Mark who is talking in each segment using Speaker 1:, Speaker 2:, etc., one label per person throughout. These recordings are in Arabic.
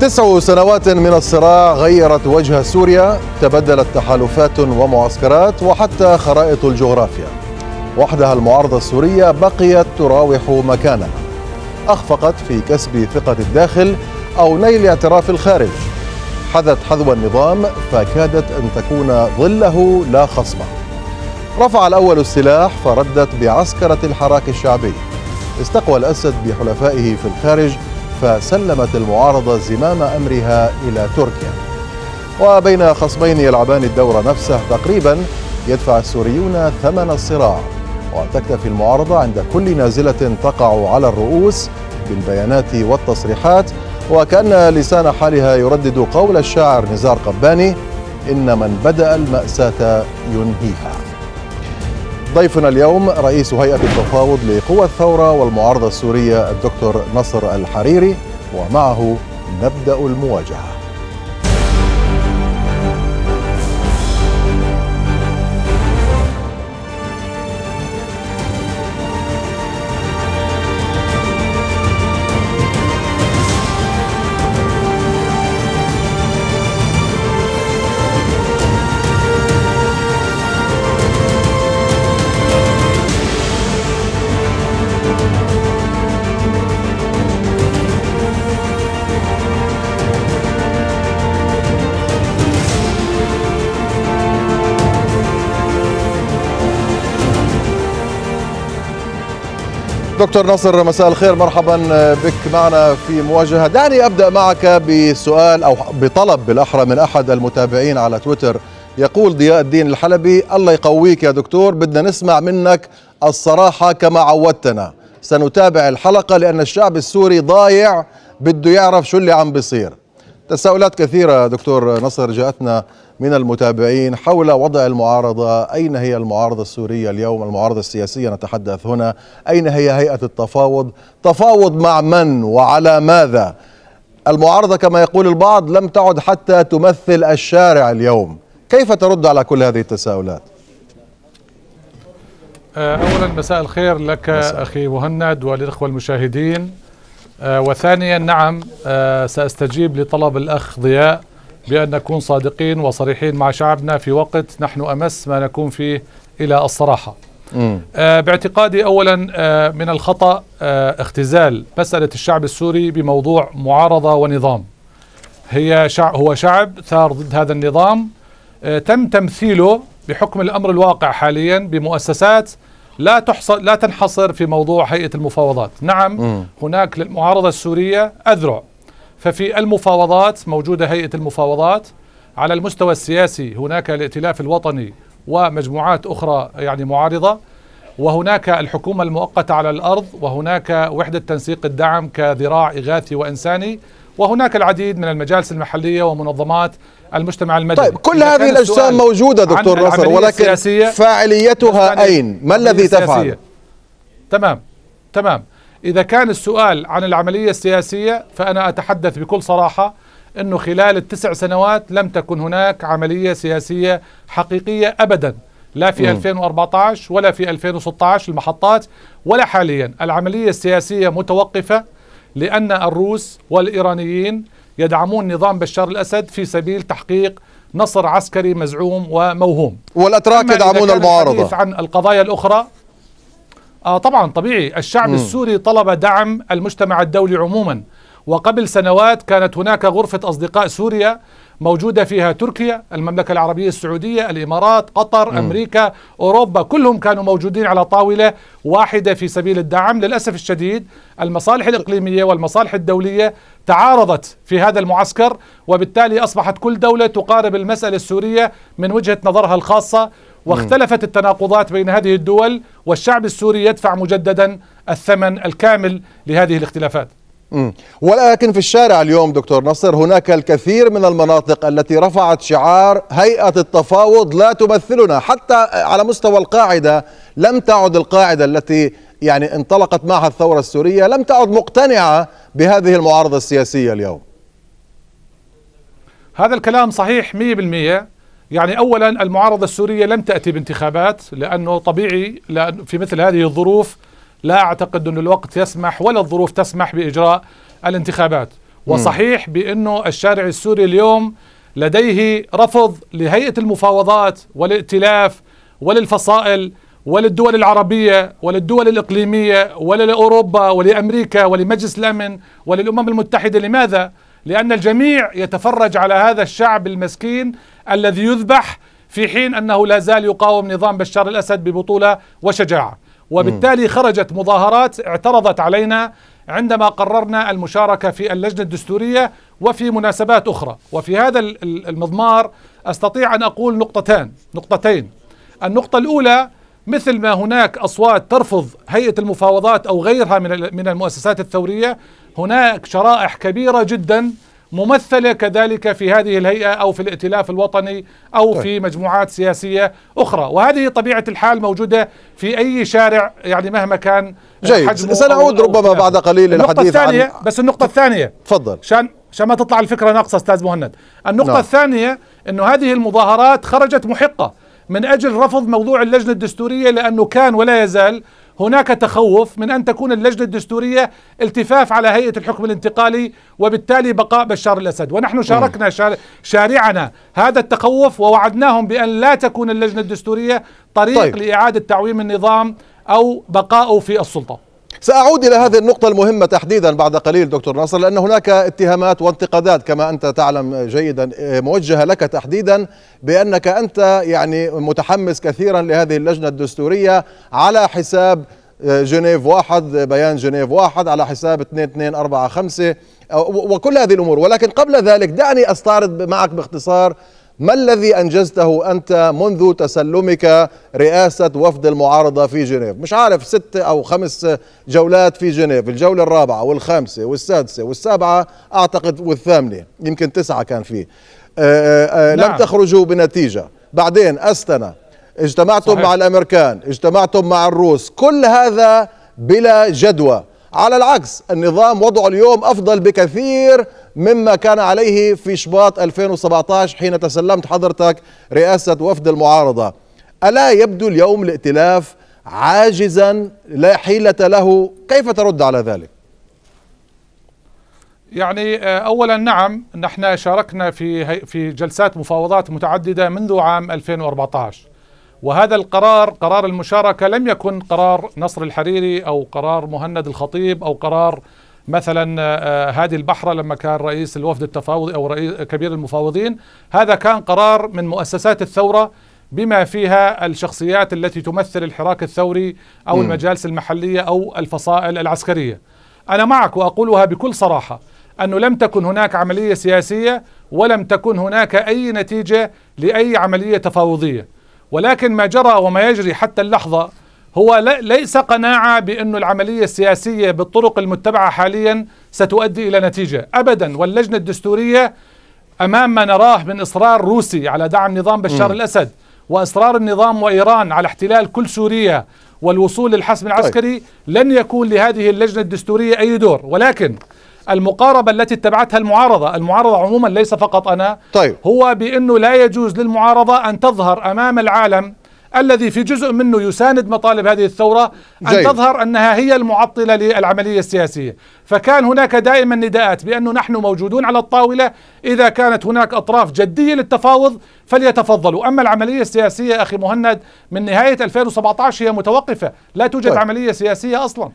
Speaker 1: تسع سنوات من الصراع غيرت وجه سوريا تبدلت تحالفات ومعسكرات وحتى خرائط الجغرافيا وحدها المعارضة السورية بقيت تراوح مكانها أخفقت في كسب ثقة الداخل أو نيل اعتراف الخارج حذت حذو النظام فكادت أن تكون ظله لا خصمه رفع الأول السلاح فردت بعسكرة الحراك الشعبي استقوى الأسد بحلفائه في الخارج فسلمت المعارضة زمام أمرها إلى تركيا وبين خصمين يلعبان الدور نفسه تقريبا يدفع السوريون ثمن الصراع وتكتفي المعارضة عند كل نازلة تقع على الرؤوس بالبيانات والتصريحات وكأن لسان حالها يردد قول الشاعر نزار قباني إن من بدأ المأساة ينهيها ضيفنا اليوم رئيس هيئة التفاوض لقوى الثورة والمعارضة السورية الدكتور نصر الحريري ومعه نبدأ المواجهة دكتور نصر مساء الخير مرحبا آه، بك معنا في مواجهة دعني أبدأ معك بسؤال أو بطلب بالأحرى من أحد المتابعين على تويتر يقول ضياء الدين الحلبي الله يقويك يا دكتور بدنا نسمع منك الصراحة كما عودتنا سنتابع الحلقة لأن الشعب السوري ضايع بده يعرف شو اللي عم بيصير تساؤلات كثيرة دكتور نصر جاءتنا من المتابعين حول وضع المعارضة أين هي المعارضة السورية اليوم المعارضة السياسية نتحدث هنا أين هي هيئة التفاوض تفاوض مع من وعلى ماذا المعارضة كما يقول البعض لم تعد حتى تمثل الشارع اليوم كيف ترد على كل هذه التساؤلات
Speaker 2: أولا مساء الخير لك مساء. أخي مهند وللإخوة المشاهدين آه، وثانيا نعم آه، سأستجيب لطلب الأخ ضياء بأن نكون صادقين وصريحين مع شعبنا في وقت نحن أمس ما نكون فيه إلى الصراحة آه، باعتقادي أولا من الخطأ اختزال مسألة الشعب السوري بموضوع معارضة ونظام هي شعب هو شعب ثار ضد هذا النظام تم تمثيله بحكم الأمر الواقع حاليا بمؤسسات لا تحصر لا تنحصر في موضوع هيئه المفاوضات، نعم م. هناك للمعارضه السوريه اذرع ففي المفاوضات موجوده هيئه المفاوضات على المستوى السياسي هناك الائتلاف الوطني ومجموعات اخرى يعني معارضه وهناك الحكومه المؤقته على الارض وهناك وحده تنسيق الدعم كذراع اغاثي وانساني وهناك العديد من المجالس المحلية ومنظمات المجتمع المدني طيب كل هذه الأجسام موجودة دكتور نصر ولكن
Speaker 1: فاعليتها أين؟ ما الذي تفعل؟
Speaker 2: تمام تمام إذا كان السؤال عن العملية السياسية فأنا أتحدث بكل صراحة أنه خلال التسع سنوات لم تكن هناك عملية سياسية حقيقية أبداً لا في م. 2014 ولا في 2016 المحطات ولا حاليا العملية السياسية متوقفة لأن الروس والإيرانيين يدعمون نظام بشار الأسد في سبيل تحقيق نصر عسكري مزعوم وموهوم والأتراك يدعمون المعارضة عن القضايا الأخرى آه طبعا طبيعي الشعب م. السوري طلب دعم المجتمع الدولي عموما وقبل سنوات كانت هناك غرفة أصدقاء سوريا موجودة فيها تركيا المملكة العربية السعودية الإمارات قطر م. أمريكا أوروبا كلهم كانوا موجودين على طاولة واحدة في سبيل الدعم للأسف الشديد المصالح الإقليمية والمصالح الدولية تعارضت في هذا المعسكر وبالتالي أصبحت كل دولة تقارب المسألة السورية من وجهة نظرها الخاصة واختلفت التناقضات بين هذه الدول والشعب السوري يدفع مجددا الثمن الكامل لهذه الاختلافات
Speaker 1: ولكن في الشارع اليوم دكتور نصر هناك الكثير من المناطق التي رفعت شعار هيئة التفاوض لا تمثلنا حتى على مستوى القاعدة لم تعد القاعدة التي يعني انطلقت معها الثورة السورية لم تعد مقتنعة بهذه المعارضة السياسية اليوم
Speaker 2: هذا الكلام صحيح 100% يعني اولا المعارضه السوريه لن تاتي بانتخابات لانه طبيعي لأن في مثل هذه الظروف لا أعتقد أن الوقت يسمح ولا الظروف تسمح بإجراء الانتخابات وصحيح بأنه الشارع السوري اليوم لديه رفض لهيئة المفاوضات والائتلاف وللفصائل وللدول العربية وللدول الإقليمية ولاوروبا ولأمريكا ولمجلس الأمن وللأمم المتحدة لماذا؟ لأن الجميع يتفرج على هذا الشعب المسكين الذي يذبح في حين أنه لا زال يقاوم نظام بشار الأسد ببطولة وشجاعة وبالتالي خرجت مظاهرات اعترضت علينا عندما قررنا المشاركة في اللجنة الدستورية وفي مناسبات أخرى وفي هذا المضمار أستطيع أن أقول نقطتان نقطتين النقطة الأولى مثل ما هناك أصوات ترفض هيئة المفاوضات أو غيرها من المؤسسات الثورية هناك شرائح كبيرة جدا ممثلة كذلك في هذه الهيئة أو في الائتلاف الوطني أو طيب. في مجموعات سياسية أخرى وهذه طبيعة الحال موجودة في أي شارع يعني مهما كان جيد سنعود
Speaker 1: ربما بعد قليل للحديث عن
Speaker 2: بس النقطة الثانية تفضل شان عشان ما تطلع الفكرة ناقصة أستاذ مهند النقطة نعم. الثانية أنه هذه المظاهرات خرجت محقة من أجل رفض موضوع اللجنة الدستورية لأنه كان ولا يزال هناك تخوف من أن تكون اللجنة الدستورية التفاف على هيئة الحكم الانتقالي وبالتالي بقاء بشار الأسد ونحن شاركنا شارعنا هذا التخوف ووعدناهم بأن لا تكون اللجنة الدستورية طريق طيب. لإعادة تعويم النظام أو بقائه في السلطة
Speaker 1: سأعود إلى هذه النقطة المهمة تحديدا بعد قليل دكتور ناصر لأن هناك اتهامات وانتقادات كما أنت تعلم جيدا إيه، موجهة لك تحديدا بأنك أنت يعني متحمس كثيرا لهذه اللجنة الدستورية على حساب إيه، جنيف واحد بيان جنيف واحد على حساب 2245 وكل هذه الأمور ولكن قبل ذلك دعني أستعرض معك باختصار ما الذي أنجزته أنت منذ تسلمك رئاسة وفد المعارضة في جنيف مش عارف ست أو خمس جولات في جنيف الجولة الرابعة والخامسة والسادسة والسابعة أعتقد والثامنة يمكن تسعة كان فيه آه، آآ آه، آآ آه، نعم. لم تخرجوا بنتيجة بعدين أستنا اجتمعتم صحيح. مع الأمريكان اجتمعتم مع الروس كل هذا بلا جدوى على العكس النظام وضعه اليوم أفضل بكثير مما كان عليه في شباط 2017 حين تسلمت حضرتك رئاسة وفد المعارضة ألا يبدو اليوم الائتلاف عاجزا لا حيلة له كيف ترد على ذلك؟
Speaker 2: يعني آه، اولا نعم نحن شاركنا في في جلسات مفاوضات متعدده منذ عام 2014 وهذا القرار قرار المشاركه لم يكن قرار نصر الحريري او قرار مهند الخطيب او قرار مثلا هادي آه، آه، البحرة لما كان رئيس الوفد التفاوضي أو رئيس كبير المفاوضين هذا كان قرار من مؤسسات الثورة بما فيها الشخصيات التي تمثل الحراك الثوري أو م. المجالس المحلية أو الفصائل العسكرية أنا معك وأقولها بكل صراحة أنه لم تكن هناك عملية سياسية ولم تكن هناك أي نتيجة لأي عملية تفاوضية ولكن ما جرى وما يجري حتى اللحظة هو ليس قناعة بأن العملية السياسية بالطرق المتبعة حاليا ستؤدي إلى نتيجة أبدا واللجنة الدستورية أمام ما نراه من إصرار روسي على دعم نظام بشار م. الأسد وإصرار النظام وإيران على احتلال كل سوريا والوصول للحسم طيب. العسكري طيب. لن يكون لهذه اللجنة الدستورية أي دور ولكن المقاربة التي اتبعتها المعارضة المعارضة عموما ليس فقط أنا طيب. هو بأنه لا يجوز للمعارضة أن تظهر أمام العالم الذي في جزء منه يساند مطالب هذه الثورة أن جيد. تظهر أنها هي المعطلة للعملية السياسية فكان هناك دائما نداءات بأنه نحن موجودون على الطاولة إذا كانت هناك أطراف جدية للتفاوض فليتفضلوا أما العملية السياسية أخي مهند من نهاية 2017 هي متوقفة لا توجد طيب. عملية سياسية أصلا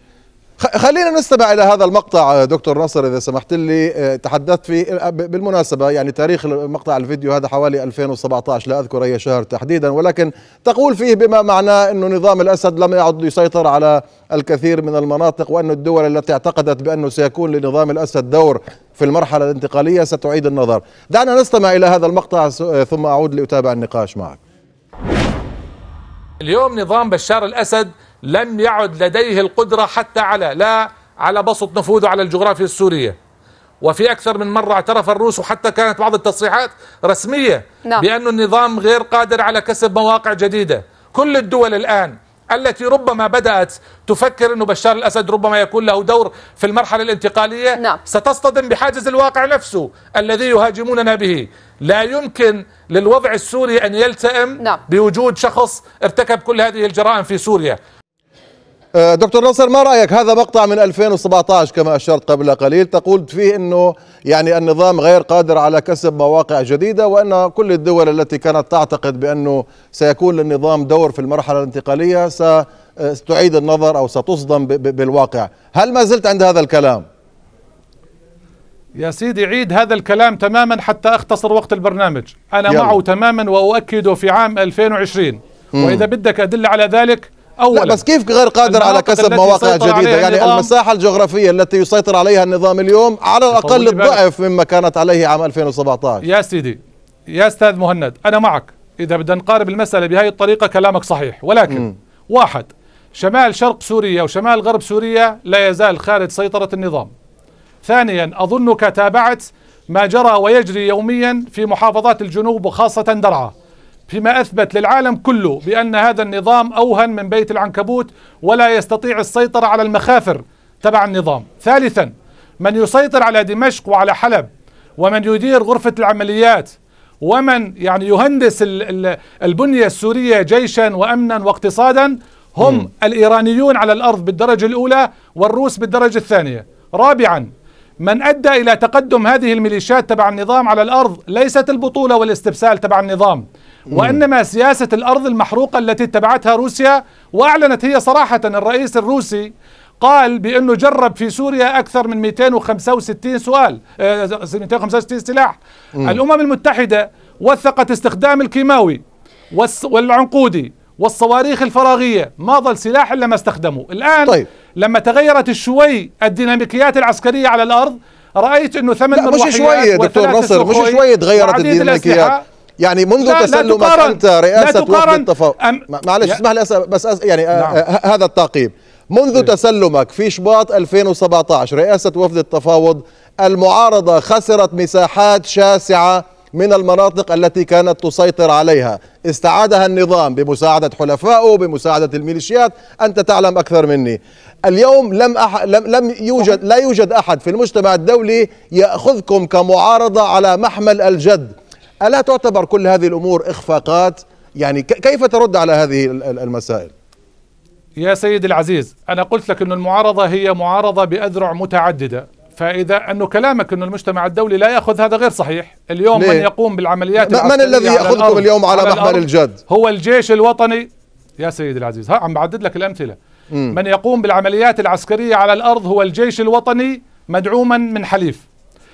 Speaker 1: خلينا نستمع الى هذا المقطع دكتور نصر اذا سمحت لي آه، تحدثت في آه، بالمناسبه يعني تاريخ مقطع الفيديو هذا حوالي 2017 لا اذكر اي شهر تحديدا ولكن تقول فيه بما معناه انه نظام الاسد لم يعد يسيطر على الكثير من المناطق وان الدول التي اعتقدت بانه سيكون لنظام الاسد دور في المرحله الانتقاليه ستعيد النظر دعنا نستمع الى هذا المقطع آه، ثم اعود لاتابع النقاش معك
Speaker 2: اليوم نظام بشار الاسد لم يعد لديه القدرة حتى على لا على بسط نفوذه على الجغرافيا السورية وفي أكثر من مرة اعترف الروس وحتى كانت بعض التصريحات رسمية نعم. بأن النظام غير قادر على كسب مواقع جديدة كل الدول الآن التي ربما بدأت تفكر أنه بشار الأسد ربما يكون له دور في المرحلة الانتقالية نعم. ستصطدم بحاجز الواقع نفسه الذي يهاجموننا به لا يمكن للوضع السوري أن يلتئم نعم. بوجود شخص ارتكب كل هذه الجرائم في سوريا
Speaker 1: آه، دكتور نصر ما رايك هذا مقطع من 2017 كما اشرت قبل قليل تقول فيه انه يعني النظام غير قادر على كسب مواقع جديده وان كل الدول التي كانت تعتقد بانه سيكون للنظام دور في المرحله الانتقاليه ستعيد النظر او ستصدم بالواقع، هل ما زلت عند هذا الكلام؟
Speaker 2: يا سيدي عيد هذا الكلام تماما حتى اختصر وقت البرنامج، انا يلا. معه تماما واؤكده في عام 2020 واذا بدك ادله على ذلك أولا لا بس كيف غير قادر على كسب مواقع جديدة يعني المساحة
Speaker 1: الجغرافية التي يسيطر عليها النظام اليوم على الأقل الضعف مما كانت عليه عام 2017 يا
Speaker 2: سيدي يا أستاذ مهند أنا معك إذا بدنا نقارب المسألة بهذه الطريقة كلامك صحيح ولكن م. واحد شمال شرق سوريا وشمال غرب سوريا لا يزال خارج سيطرة النظام ثانيا أظنك تابعت ما جرى ويجري يوميا في محافظات الجنوب وخاصة درعا فيما أثبت للعالم كله بأن هذا النظام أوهن من بيت العنكبوت ولا يستطيع السيطرة على المخافر تبع النظام ثالثا من يسيطر على دمشق وعلى حلب ومن يدير غرفة العمليات ومن يعني يهندس البنية السورية جيشا وأمنا واقتصادا هم م. الإيرانيون على الأرض بالدرجة الأولى والروس بالدرجة الثانية رابعا من أدى إلى تقدم هذه الميليشيات تبع النظام على الأرض ليست البطولة والاستبسال تبع النظام وإنما سياسة الأرض المحروقة التي اتبعتها روسيا وأعلنت هي صراحة الرئيس الروسي قال بأنه جرب في سوريا أكثر من 265 سؤال 265 آه، سلاح الأمم المتحدة وثقت استخدام الكيماوي والعنقودي والصواريخ الفراغية ما ظل سلاح إلا ما استخدمه الآن طيب. لما تغيرت شوي الديناميكيات العسكرية على الأرض رأيت أنه ثمن مروحيات مش شوية دكتور نصر مش شوية تغيرت الديناميكيات
Speaker 1: يعني منذ لا تسلمك لا انت رئاسه لا وفد التفاوض معلش اسمح لي بس أس يعني آه، نعم. آه، آه، هذا التعقيب منذ إيه؟ تسلمك في شباط 2017 رئاسه وفد التفاوض المعارضه خسرت مساحات شاسعه من المناطق التي كانت تسيطر عليها استعادها النظام بمساعدة حلفائه بمساعدة الميليشيات أنت تعلم أكثر مني اليوم لم, أح... لم... لم يوجد لا يوجد أحد في المجتمع الدولي يأخذكم كمعارضة على محمل الجد ألا تعتبر كل هذه الأمور إخفاقات يعني كيف ترد على هذه المسائل
Speaker 2: يا سيدي العزيز أنا قلت لك أن المعارضة هي معارضة بأذرع متعددة فإذا أنه كلامك أن المجتمع الدولي لا يأخذ هذا غير صحيح اليوم ليه؟ من يقوم بالعمليات من الذي يأخذكم اليوم على, محمل الجد هو الجيش الوطني يا سيدي العزيز ها عم بعدد لك الأمثلة من يقوم بالعمليات العسكرية على الأرض هو الجيش الوطني مدعوما من حليف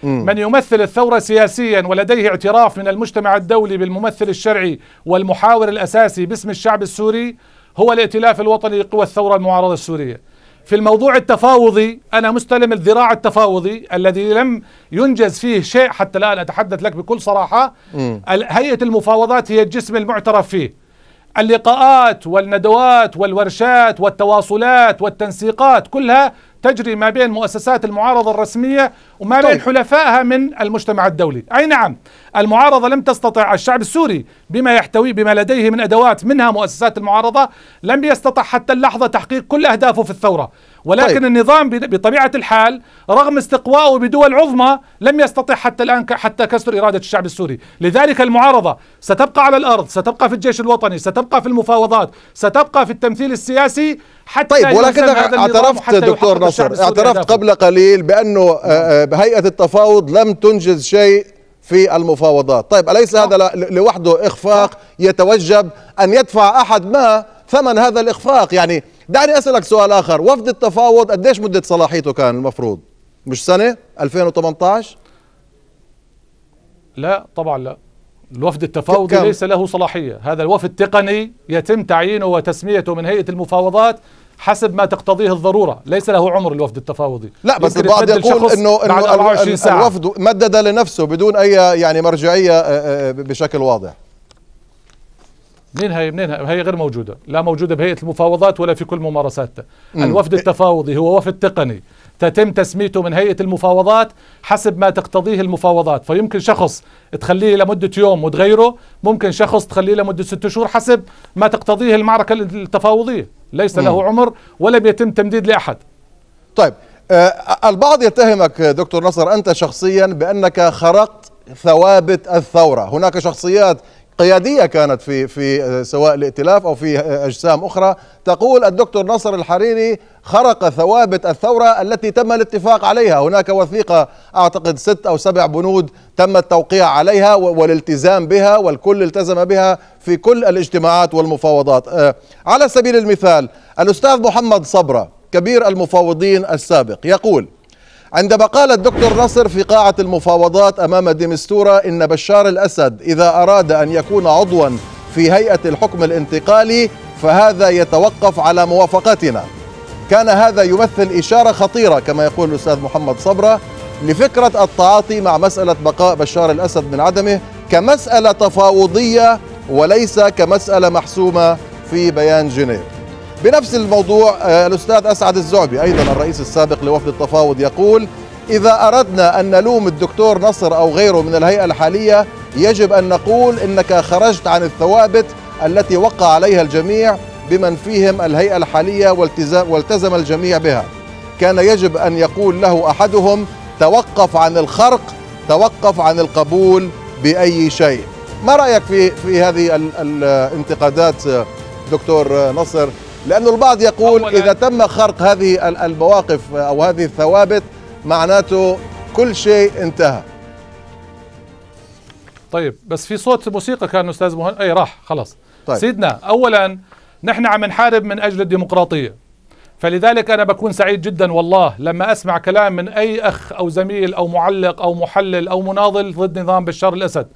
Speaker 2: من يمثل الثورة سياسيا ولديه اعتراف من المجتمع الدولي بالممثل الشرعي والمحاور الأساسي باسم الشعب السوري هو الائتلاف الوطني لقوى الثورة المعارضة السورية في الموضوع التفاوضي أنا مستلم الذراع التفاوضي الذي لم ينجز فيه شيء حتى الآن أتحدث لك بكل صراحة هيئة المفاوضات هي الجسم المعترف فيه اللقاءات والندوات والورشات والتواصلات والتنسيقات كلها تجري ما بين مؤسسات المعارضة الرسمية وما بين طيب. حلفائها من المجتمع الدولي أي نعم المعارضة لم تستطع الشعب السوري بما يحتوي بما لديه من أدوات منها مؤسسات المعارضة لم يستطع حتى اللحظة تحقيق كل أهدافه في الثورة ولكن طيب. النظام بطبيعة الحال رغم استقواءه بدول عظمى لم يستطع حتى الآن حتى كسر إرادة الشعب السوري لذلك المعارضة ستبقى على الأرض ستبقى في الجيش الوطني ستبقى في المفاوضات ستبقى في التمثيل السياسي حتى طيب ولكنك اعترفت دكتور نصر اعترفت
Speaker 1: قبل قليل بأنه آه، آه، هيئة التفاوض لم تنجز شيء في المفاوضات طيب أليس نعم. هذا لوحده إخفاق يتوجب أن يدفع أحد ما ثمن هذا الإخفاق يعني دعني اسالك سؤال اخر وفد التفاوض قديش مده صلاحيته كان المفروض مش سنه 2018
Speaker 2: لا طبعا لا الوفد التفاوضي ليس له صلاحيه هذا الوفد تقني يتم تعيينه وتسميته من هيئه المفاوضات حسب ما تقتضيه الضروره ليس له عمر الوفد التفاوضي لا بس البعض يقول انه انه الوفد
Speaker 1: مدد لنفسه بدون اي يعني مرجعيه آه، آه، آه، بشكل واضح
Speaker 2: منين هي منين هي غير موجوده لا موجوده بهيئه المفاوضات ولا في كل ممارساتها الوفد التفاوضي هو وفد تقني تتم تسميته من هيئه المفاوضات حسب ما تقتضيه المفاوضات فيمكن شخص تخليه لمده يوم وتغيره ممكن شخص تخليه لمده ست شهور حسب ما تقتضيه المعركه
Speaker 1: التفاوضيه ليس له عمر ولم يتم تمديد لاحد طيب أه البعض يتهمك دكتور نصر انت شخصيا بانك خرقت ثوابت الثوره هناك شخصيات قياديه كانت في في آه، سواء الائتلاف او في آه، اجسام اخرى تقول الدكتور نصر الحريري خرق ثوابت الثوره التي تم الاتفاق عليها هناك وثيقه اعتقد ست او سبع بنود تم التوقيع عليها والالتزام بها والكل التزم بها في كل الاجتماعات والمفاوضات آه، على سبيل المثال الاستاذ محمد صبره كبير المفاوضين السابق يقول عندما قال الدكتور نصر في قاعة المفاوضات أمام ديمستورة إن بشار الأسد إذا أراد أن يكون عضوا في هيئة الحكم الانتقالي فهذا يتوقف على موافقتنا كان هذا يمثل إشارة خطيرة كما يقول الأستاذ محمد صبرة لفكرة التعاطي مع مسألة بقاء بشار الأسد من عدمه كمسألة تفاوضية وليس كمسألة محسومة في بيان جنيف بنفس الموضوع آه، الأستاذ أسعد الزعبي أيضا الرئيس السابق لوفد التفاوض يقول إذا أردنا أن نلوم الدكتور نصر أو غيره من الهيئة الحالية يجب أن نقول إنك خرجت عن الثوابت التي وقع عليها الجميع بمن فيهم الهيئة الحالية والتزم الجميع بها كان يجب أن يقول له أحدهم توقف عن الخرق توقف عن القبول بأي شيء ما رأيك في, في هذه الانتقادات آه، دكتور آه، نصر لأن البعض يقول إذا تم خرق هذه المواقف أو هذه الثوابت معناته كل شيء انتهى
Speaker 2: طيب بس في صوت موسيقى كان أستاذ مهند أي راح خلاص طيب. سيدنا أولا نحن عم نحارب من أجل الديمقراطية فلذلك أنا بكون سعيد جدا والله لما أسمع كلام من أي أخ أو زميل أو معلق أو محلل أو مناضل ضد نظام بشار الأسد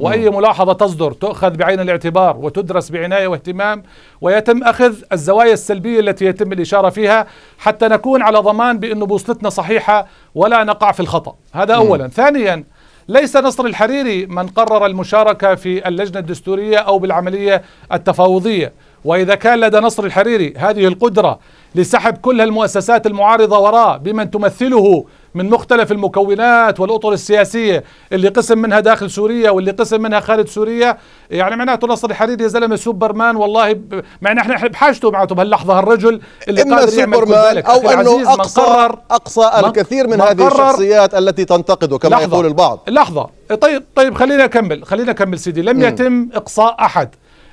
Speaker 2: وأي نعم. ملاحظة تصدر تؤخذ بعين الاعتبار وتدرس بعناية واهتمام ويتم أخذ الزوايا السلبية التي يتم الإشارة فيها حتى نكون على ضمان بانه بوصلتنا صحيحة ولا نقع في الخطأ هذا نعم. أولا ثانيا ليس نصر الحريري من قرر المشاركة في اللجنة الدستورية أو بالعملية التفاوضية وإذا كان لدى نصر الحريري هذه القدرة لسحب كل هالمؤسسات المعارضة وراه بمن تمثله من مختلف المكونات والأطر السياسية اللي قسم منها داخل سوريا واللي قسم منها خارج سوريا يعني معناته نصر الحريري يا زلمة سوبرمان والله معنا احنا بحاجته معناته بهاللحظة هالرجل اللي إما قادر يعمل كل ذلك أو أنه أقصى, قرر أقصى الكثير من, هذه الشخصيات
Speaker 1: التي تنتقده كما لحظة يقول البعض
Speaker 2: لحظة طيب طيب خلينا أكمل خلينا أكمل سيدي لم يتم إقصاء أحد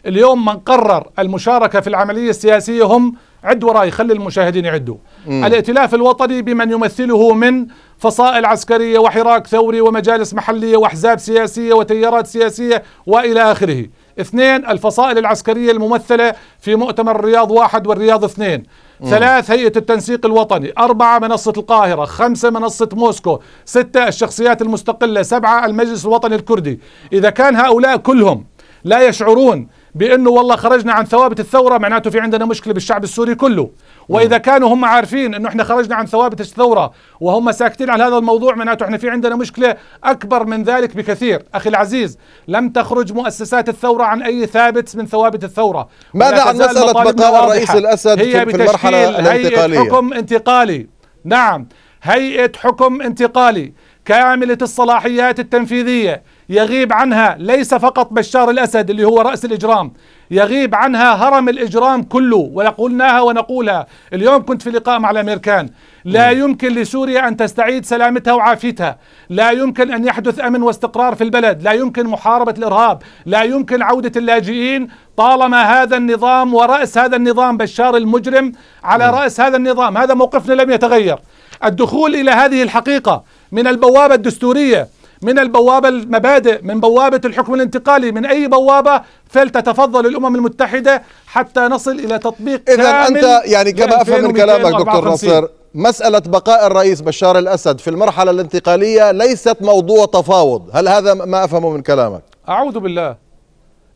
Speaker 2: اليوم من قرر المشاركة في العملية السياسية هم عد وراي خلي المشاهدين يعدوا مم. الائتلاف الوطني بمن يمثله من فصائل عسكرية وحراك ثوري ومجالس محلية وأحزاب سياسية وتيارات سياسية وإلى آخره اثنين الفصائل العسكرية الممثلة في مؤتمر الرياض واحد والرياض اثنين مم. ثلاث هيئة التنسيق الوطني أربعة منصة القاهرة خمسة منصة موسكو ستة الشخصيات المستقلة سبعة المجلس الوطني الكردي إذا كان هؤلاء كلهم لا يشعرون بأنه والله خرجنا عن ثوابت الثورة معناته في عندنا مشكلة بالشعب السوري كله وإذا نعم. كانوا هم عارفين أنه إحنا خرجنا عن ثوابت الثورة وهم ساكتين عن هذا الموضوع معناته إحنا في عندنا مشكلة أكبر من ذلك بكثير أخي العزيز لم تخرج مؤسسات الثورة عن أي ثابت من ثوابت الثورة ماذا عن مسألة بقاء الرئيس الأسد هي في المرحلة الانتقالية هيئة حكم انتقالي نعم هيئة حكم انتقالي كاملة الصلاحيات التنفيذية يغيب عنها ليس فقط بشار الأسد اللي هو رأس الإجرام يغيب عنها هرم الإجرام كله ولقلناها ونقولها اليوم كنت في لقاء مع الأمريكان لا يمكن لسوريا أن تستعيد سلامتها وعافيتها لا يمكن أن يحدث أمن واستقرار في البلد لا يمكن محاربة الإرهاب لا يمكن عودة اللاجئين طالما هذا النظام ورأس هذا النظام بشار المجرم على رأس هذا النظام هذا موقفنا لم يتغير الدخول إلى هذه الحقيقة من البوابة الدستورية من البوابة المبادئ من بوابة الحكم الانتقالي من أي بوابة فلتتفضل الأمم المتحدة حتى نصل إلى تطبيق إذا أنت يعني كما أفهم من كلامك دكتور نصر
Speaker 1: مسألة بقاء الرئيس بشار الأسد في المرحلة الانتقالية ليست موضوع تفاوض هل هذا ما أفهمه من كلامك؟
Speaker 2: أعوذ بالله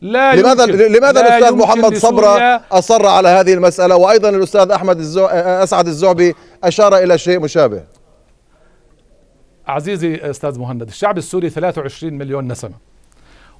Speaker 2: لا لماذا يمكن. لماذا لا الاستاذ محمد صبرا
Speaker 1: اصر على هذه المساله وايضا الاستاذ احمد الزو... اسعد الزعبي اشار الى شيء مشابه
Speaker 2: عزيزي أستاذ مهند الشعب السوري 23 مليون نسمة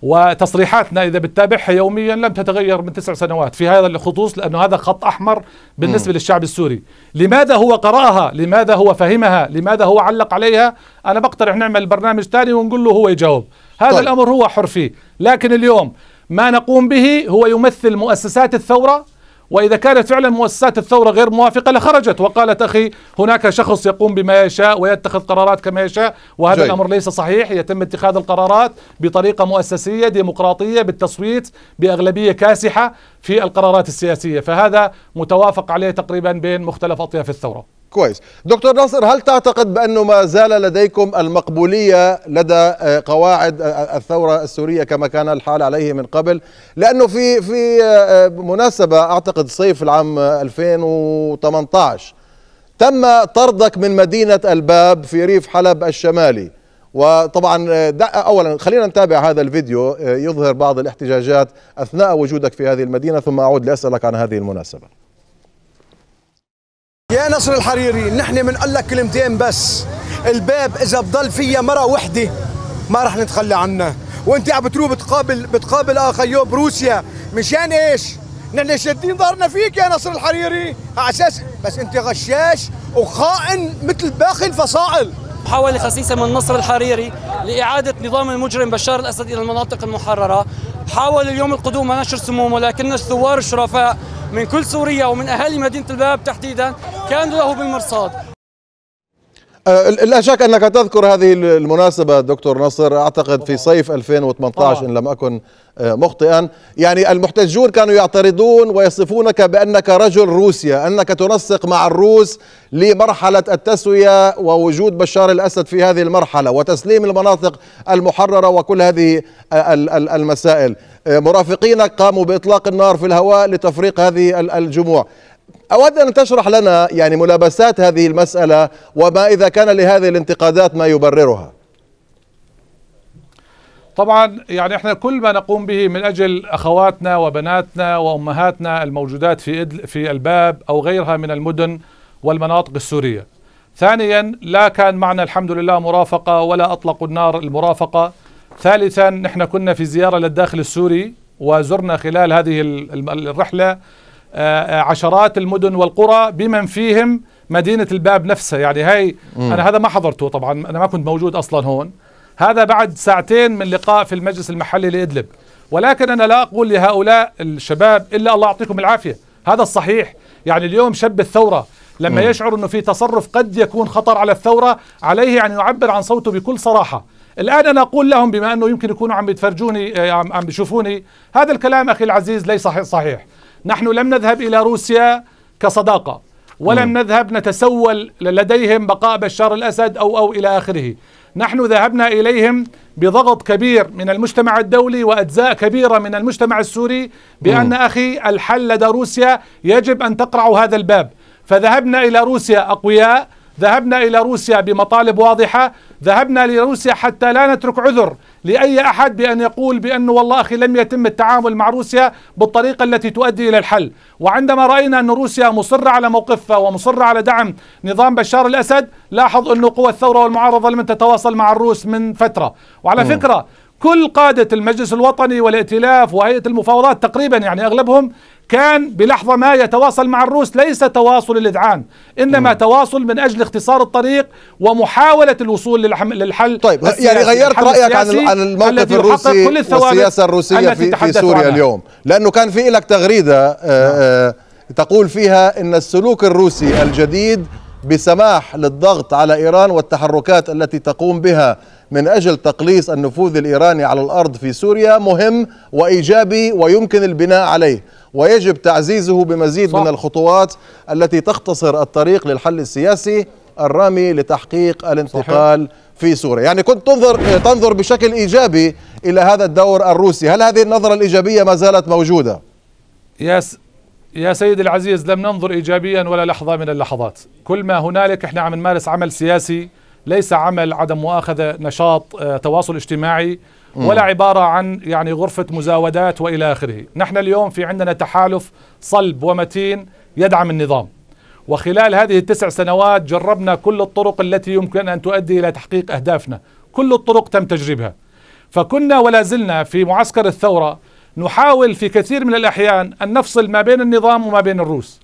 Speaker 2: وتصريحاتنا إذا بتتابعها يوميا لم تتغير من تسع سنوات في هذا الخصوص لأنه هذا خط أحمر بالنسبة م. للشعب السوري لماذا هو قرأها لماذا هو فهمها لماذا هو علق عليها أنا بقترح نعمل برنامج ثاني ونقول له هو يجاوب هذا طيب. الأمر هو حر فيه لكن اليوم ما نقوم به هو يمثل مؤسسات الثورة وإذا كانت فعلا مؤسسات الثورة غير موافقة لخرجت وقالت أخي هناك شخص يقوم بما يشاء ويتخذ قرارات كما يشاء وهذا جاي. الأمر ليس صحيح يتم اتخاذ القرارات بطريقة مؤسسية ديمقراطية بالتصويت بأغلبية كاسحة في القرارات السياسية فهذا متوافق عليه تقريبا بين مختلف أطياف الثورة
Speaker 1: كويس دكتور ناصر هل تعتقد بأنه ما زال لديكم المقبولية لدى آه، قواعد آه، آه، الثورة السورية كما كان الحال عليه من قبل لأنه في, في مناسبة أعتقد صيف العام 2018 تم طردك من مدينة الباب في ريف حلب الشمالي وطبعا اولا خلينا نتابع هذا الفيديو يظهر بعض الاحتجاجات اثناء وجودك في هذه المدينه ثم اعود لاسالك عن هذه المناسبه يا نصر الحريري نحن بنقول لك كلمتين بس الباب اذا بضل فيها مره وحده ما رح نتخلى عنها وانت عم بتروح بتقابل بتقابل اخيو بروسيا مشان ايش؟ نحن شادين ظهرنا فيك يا نصر الحريري على اساس بس انت غشاش وخائن مثل باقي
Speaker 2: الفصائل حاول خسيسة من نصر الحريري لإعادة نظام المجرم بشار الأسد إلى المناطق المحررة حاول اليوم القدوم نشر سمومه لكن الثوار الشرفاء من كل سوريا ومن أهالي مدينة الباب تحديدا كانوا له بالمرصاد
Speaker 1: آه، لا شك انك تذكر هذه المناسبه دكتور نصر اعتقد في صيف 2018 ان لم اكن آه، مخطئا يعني المحتجون كانوا يعترضون ويصفونك بانك رجل روسيا انك تنسق مع الروس لمرحله التسويه ووجود بشار الاسد في هذه المرحله وتسليم المناطق المحرره وكل هذه آه، المسائل مرافقينك قاموا باطلاق النار في الهواء لتفريق هذه الجموع أود أن تشرح لنا يعني ملابسات هذه المسألة وما إذا كان لهذه الانتقادات ما يبررها
Speaker 2: طبعا يعني احنا كل ما نقوم به من اجل اخواتنا وبناتنا وامهاتنا الموجودات في في الباب او غيرها من المدن والمناطق السوريه. ثانيا لا كان معنا الحمد لله مرافقه ولا اطلقوا النار المرافقه. ثالثا نحن كنا في زياره للداخل السوري وزرنا خلال هذه الرحله عشرات المدن والقرى بمن فيهم مدينة الباب نفسها يعني هاي أنا هذا ما حضرته طبعا أنا ما كنت موجود أصلا هون هذا بعد ساعتين من لقاء في المجلس المحلي لإدلب ولكن أنا لا أقول لهؤلاء الشباب إلا الله يعطيكم العافية هذا الصحيح يعني اليوم شب الثورة لما مم. يشعر أنه في تصرف قد يكون خطر على الثورة عليه أن يعبر عن صوته بكل صراحة الآن أنا أقول لهم بما أنه يمكن يكونوا عم بيتفرجوني آه، عم بيشوفوني هذا الكلام أخي العزيز ليس صحيح نحن لم نذهب إلى روسيا كصداقة ولم م. نذهب نتسول لديهم بقاء بشار الأسد أو أو إلى آخره نحن ذهبنا إليهم بضغط كبير من المجتمع الدولي وأجزاء كبيرة من المجتمع السوري بأن م. أخي الحل لدى روسيا يجب أن تقرعوا هذا الباب فذهبنا إلى روسيا أقوياء ذهبنا إلى روسيا بمطالب واضحة ذهبنا لروسيا حتى لا نترك عذر لأي أحد بأن يقول بأنه والله أخي لم يتم التعامل مع روسيا بالطريقة التي تؤدي إلى الحل وعندما رأينا أن روسيا مصرة على موقفها ومصرة على دعم نظام بشار الأسد لاحظ أن قوى الثورة والمعارضة لم تتواصل مع الروس من فترة وعلى م. فكرة كل قادة المجلس الوطني والائتلاف وهيئة المفاوضات تقريبا يعني أغلبهم كان بلحظة ما يتواصل مع الروس ليس تواصل الإذعان إنما م. تواصل من أجل اختصار الطريق ومحاولة الوصول للحل طيب يعني غيرت رأيك عن عن الموقف الروسي كل والسياسة الروسية في, في سوريا عنها. اليوم
Speaker 1: لأنه كان في لك تغريدة آآ آه، نعم. آآ آه، تقول فيها أن السلوك الروسي الجديد بسماح للضغط على إيران والتحركات التي تقوم بها من أجل تقليص النفوذ الإيراني على الأرض في سوريا مهم وإيجابي ويمكن البناء عليه ويجب تعزيزه بمزيد صح. من الخطوات التي تختصر الطريق للحل السياسي الرامي لتحقيق الانتقال صحيح. في سوريا يعني كنت تنظر, تنظر بشكل إيجابي إلى هذا الدور الروسي هل هذه النظرة الإيجابية ما زالت موجودة؟
Speaker 2: يس يا سيدي العزيز لم ننظر إيجابيا ولا لحظة من اللحظات كل ما هنالك احنا عم نمارس عمل سياسي ليس عمل عدم مؤاخذة نشاط آه، تواصل اجتماعي ولا عبارة عن يعني غرفة مزاودات وإلى آخره نحن اليوم في عندنا تحالف صلب ومتين يدعم النظام وخلال هذه التسع سنوات جربنا كل الطرق التي يمكن أن تؤدي إلى تحقيق أهدافنا كل الطرق تم تجربها فكنا ولا زلنا في معسكر الثورة نحاول في كثير من الأحيان أن نفصل ما بين النظام وما بين الروس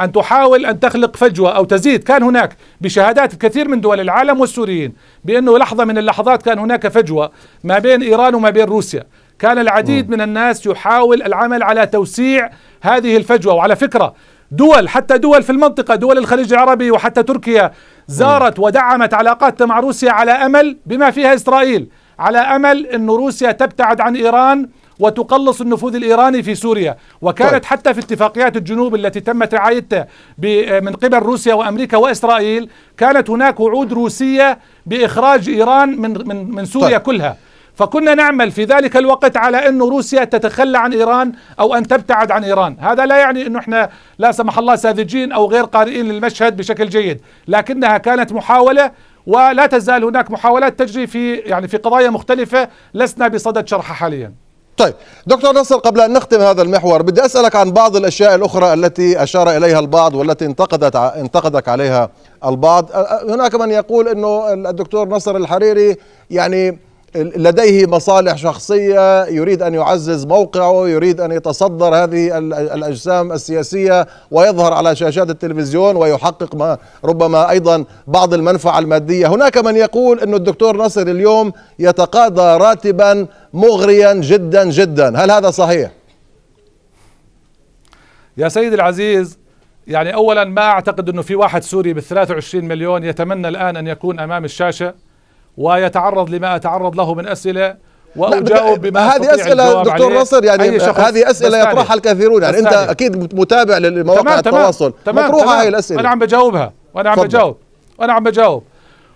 Speaker 2: أن تحاول أن تخلق فجوة أو تزيد كان هناك بشهادات كثير من دول العالم والسوريين بأنه لحظة من اللحظات كان هناك فجوة ما بين إيران وما بين روسيا كان العديد من الناس يحاول العمل على توسيع هذه الفجوة وعلى فكرة دول حتى دول في المنطقة دول الخليج العربي وحتى تركيا زارت ودعمت علاقاتها مع روسيا على أمل بما فيها إسرائيل على أمل أن روسيا تبتعد عن إيران وتقلص النفوذ الإيراني في سوريا وكانت طيب. حتى في اتفاقيات الجنوب التي تمت رعايتها من قبل روسيا وأمريكا وإسرائيل كانت هناك وعود روسية بإخراج إيران من, من, من سوريا طيب. كلها فكنا نعمل في ذلك الوقت على أن روسيا تتخلى عن إيران أو أن تبتعد عن إيران هذا لا يعني أنه إحنا لا سمح الله ساذجين أو غير قارئين للمشهد بشكل جيد لكنها كانت محاولة ولا تزال هناك محاولات تجري في يعني في قضايا مختلفة لسنا بصدد شرحها
Speaker 1: حاليا طيب دكتور نصر قبل أن نختم هذا المحور بدي أسألك عن بعض الأشياء الأخرى التي أشار إليها البعض والتي انتقدت انتقدك عليها البعض هناك من يقول أنه الدكتور نصر الحريري يعني لديه مصالح شخصية يريد أن يعزز موقعه يريد أن يتصدر هذه الأجسام السياسية ويظهر على شاشات التلفزيون ويحقق ما ربما أيضا بعض المنفعة المادية هناك من يقول أن الدكتور نصر اليوم يتقاضى راتبا مغريا جدا جدا هل هذا صحيح؟
Speaker 2: يا سيد العزيز يعني أولا ما أعتقد أنه في واحد سوري بال 23 مليون يتمنى الآن أن يكون أمام الشاشة ويتعرض لما أتعرض له من أسئلة واجاوب بما هذه اسئله دكتور نصر يعني هذه اسئله يطرحها الكثيرون يعني انت
Speaker 1: اكيد متابع لمواقع تمام التواصل تمام مطروحه تمام هاي الاسئله انا عم
Speaker 2: بجاوبها وانا عم بجاوب وانا عم بجاوب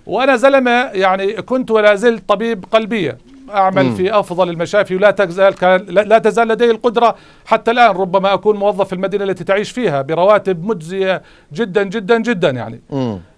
Speaker 2: وانا زلمه يعني كنت ولا زلت طبيب قلبيه اعمل في افضل المشافي ولا تزال لا تزال لدي القدره حتى الان ربما اكون موظف في المدينه التي تعيش فيها برواتب مجزيه جدا جدا جدا يعني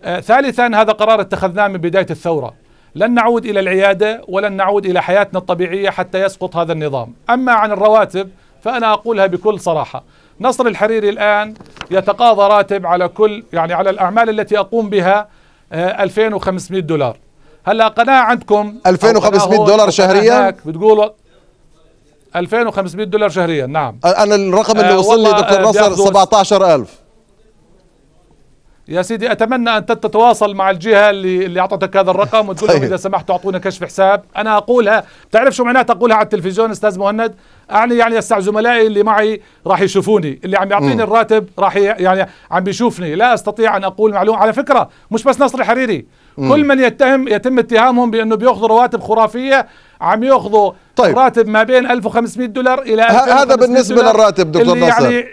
Speaker 2: آه ثالثا هذا قرار اتخذناه من بدايه الثوره لن نعود إلى العيادة ولن نعود إلى حياتنا الطبيعية حتى يسقط هذا النظام أما عن الرواتب فأنا أقولها بكل صراحة نصر الحريري الآن يتقاضى راتب على كل يعني على الأعمال التي أقوم بها 2500 آه، دولار هلا قناة عندكم 2500 دولار شهريا بتقول 2500 دولار شهريا نعم أنا الرقم اللي آه، وصل لي دكتور آه، نصر
Speaker 1: 17000
Speaker 2: يا سيدي أتمنى أن تتواصل مع الجهة اللي, اللي أعطتك هذا الرقم وتقول لهم طيب. إذا سمحتوا أعطونا كشف حساب أنا أقولها تعرف شو معناتها أقولها على التلفزيون أستاذ مهند أعني يعني الساعة زملائي اللي معي راح يشوفوني اللي عم يعطيني الراتب راح يعني عم بيشوفني لا أستطيع أن أقول معلومة على فكرة مش بس نصر حريري كل من يتهم يتم اتهامهم بأنه بيأخذوا رواتب خرافية عم يأخذوا طيب. راتب ما بين 1500 دولار إلى هذا بالنسبة للراتب دكتور يعني ناصر يعني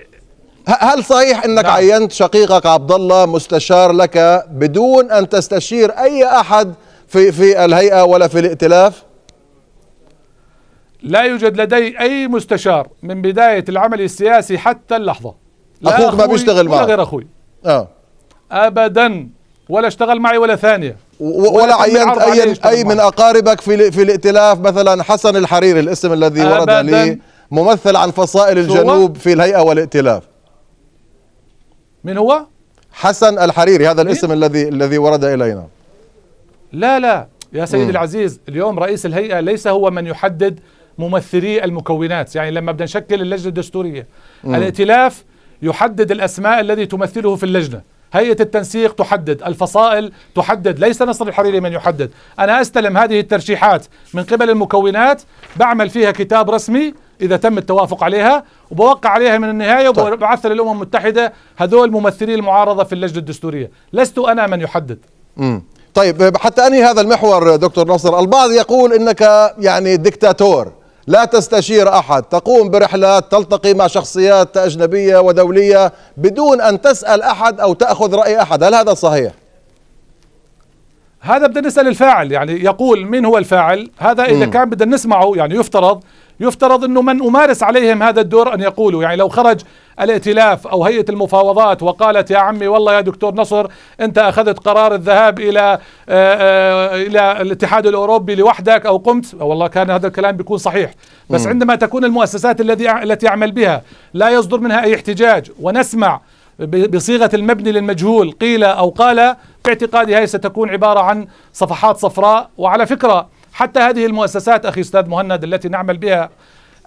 Speaker 1: هل صحيح انك نعم. عينت شقيقك عبد الله مستشار لك بدون ان تستشير اي احد في في الهيئه ولا في الائتلاف؟
Speaker 2: لا يوجد لدي اي مستشار من بدايه العمل السياسي حتى اللحظه لا اخوك ما بيشتغل معك ولا غير اخوي اه ابدا ولا اشتغل معي ولا ثانيه
Speaker 1: ولا, ولا عينت اي اي من اقاربك في في الائتلاف مثلا حسن الحريري الاسم الذي ورد لي ممثل عن فصائل الجنوب في الهيئه والائتلاف من هو؟ حسن الحريري هذا الاسم الذي الذي ورد الينا
Speaker 2: لا لا يا سيدي العزيز اليوم رئيس الهيئه ليس هو من يحدد ممثلي المكونات يعني لما بدنا نشكل اللجنه الدستوريه مم. الائتلاف يحدد الاسماء الذي تمثله في اللجنه هيئه التنسيق تحدد الفصائل تحدد ليس نصر الحريري من يحدد انا استلم هذه الترشيحات من قبل المكونات بعمل فيها كتاب رسمي إذا تم التوافق عليها وبوقع عليها من النهاية طيب. وببعثها للأمم المتحدة هذول ممثلي المعارضة في اللجنة الدستورية لست أنا من يحدد
Speaker 1: امم طيب حتى أنهي هذا المحور دكتور نصر البعض يقول إنك يعني دكتاتور لا تستشير أحد تقوم برحلات تلتقي مع شخصيات أجنبية ودولية بدون أن تسأل أحد أو تأخذ رأي أحد هل هذا صحيح؟
Speaker 2: هذا بدنا نسال الفاعل يعني يقول من هو الفاعل هذا اذا كان بدنا نسمعه يعني يفترض يفترض أنه من أمارس عليهم هذا الدور أن يقولوا يعني لو خرج الائتلاف أو هيئة المفاوضات وقالت يا عمي والله يا دكتور نصر أنت أخذت قرار الذهاب إلى آه، آه، إلى الاتحاد الأوروبي لوحدك أو قمت والله كان هذا الكلام بيكون صحيح بس عندما تكون المؤسسات الذي التي أعمل بها لا يصدر منها أي احتجاج ونسمع بصيغة المبني للمجهول قيل أو قال باعتقادي هذه ستكون عبارة عن صفحات صفراء وعلى فكرة حتى هذه المؤسسات أخي أستاذ مهند التي نعمل بها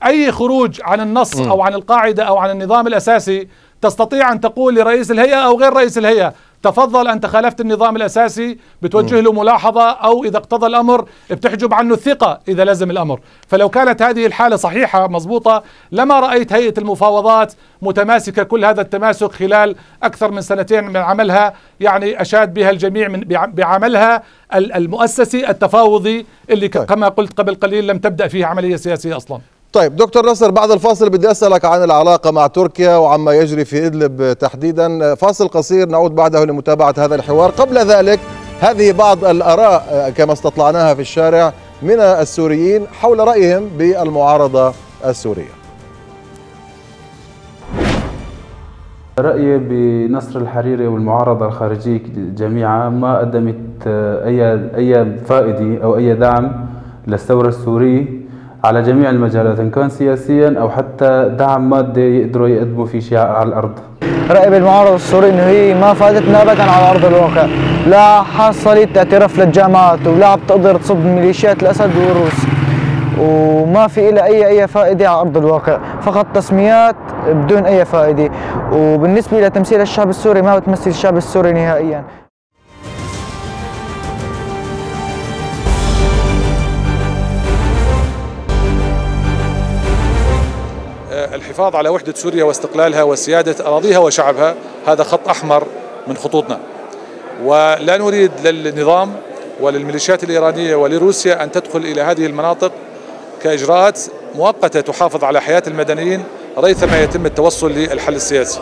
Speaker 2: أي خروج عن النص أو عن القاعدة أو عن النظام الأساسي تستطيع أن تقول لرئيس الهيئة أو غير رئيس الهيئة تفضل أنت خالفت النظام الأساسي بتوجه له ملاحظة أو إذا اقتضى الأمر بتحجب عنه الثقة إذا لزم الأمر فلو كانت هذه الحالة صحيحة مضبوطة لما رأيت هيئة المفاوضات متماسكة كل هذا التماسك خلال أكثر من سنتين من عملها يعني أشاد بها الجميع من بعملها المؤسسي التفاوضي اللي طيب. كما قلت قبل قليل لم تبدأ فيه عملية سياسية أصلاً
Speaker 1: طيب دكتور نصر بعد الفاصل بدي اسالك عن العلاقه مع تركيا وعما يجري في ادلب تحديدا فاصل قصير نعود بعده لمتابعه هذا الحوار قبل ذلك هذه بعض الاراء كما استطلعناها في الشارع من السوريين حول رايهم بالمعارضه السوريه رأيي بنصر الحريري والمعارضة الخارجية جميعا ما قدمت أي أي فائدة أو أي دعم للثورة السورية على جميع المجالات إن كان سياسيا أو حتى دعم مادي يقدروا يقدموا فيه شيء على الأرض
Speaker 2: رأي بالمعارضة السورية أنه هي
Speaker 1: ما فادتنا أبدا على أرض الواقع لا حصلت اعتراف
Speaker 2: للجامعات ولا عم تقدر تصد ميليشيات الأسد والروس وما في لها أي أي فائدة على أرض الواقع فقط تسميات بدون أي فائدة وبالنسبة لتمثيل الشعب السوري ما بتمثل الشعب السوري نهائيا الحفاظ على وحدة سوريا واستقلالها وسيادة أراضيها وشعبها هذا خط أحمر من خطوطنا ولا نريد للنظام وللميليشيات الإيرانية ولروسيا أن تدخل إلى هذه المناطق كإجراءات مؤقتة تحافظ على حياة المدنيين ريثما يتم التوصل للحل السياسي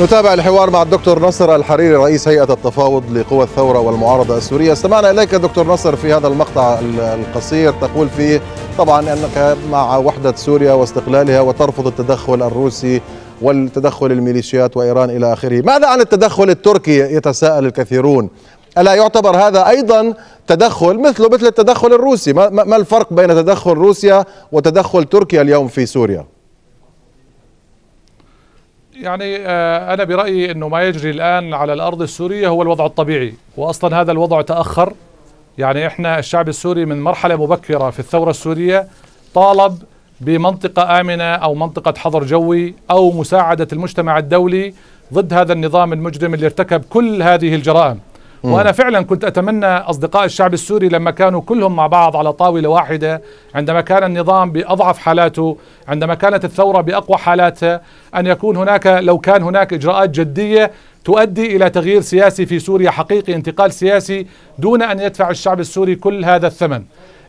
Speaker 1: نتابع الحوار مع الدكتور نصر الحريري رئيس هيئة التفاوض لقوى الثورة والمعارضة السورية استمعنا إليك دكتور نصر في هذا المقطع القصير تقول فيه طبعا أنك مع وحدة سوريا واستقلالها وترفض التدخل الروسي والتدخل الميليشيات وإيران إلى آخره ماذا عن التدخل التركي يتساءل الكثيرون ألا يعتبر هذا أيضا تدخل مثله مثل التدخل الروسي ما الفرق بين تدخل روسيا وتدخل تركيا اليوم في سوريا؟
Speaker 2: يعني آه, أنا برأيي أنه ما يجري الآن على الأرض السورية هو الوضع الطبيعي وأصلا هذا الوضع تأخر يعني إحنا الشعب السوري من مرحلة مبكرة في الثورة السورية طالب بمنطقة آمنة أو منطقة حظر جوي أو مساعدة المجتمع الدولي ضد هذا النظام المجرم اللي ارتكب كل هذه الجرائم وأنا فعلا كنت أتمنى أصدقاء الشعب السوري لما كانوا كلهم مع بعض على طاولة واحدة عندما كان النظام بأضعف حالاته عندما كانت الثورة بأقوى حالاتها أن يكون هناك لو كان هناك إجراءات جدية تؤدي إلى تغيير سياسي في سوريا حقيقي انتقال سياسي دون أن يدفع الشعب السوري كل هذا الثمن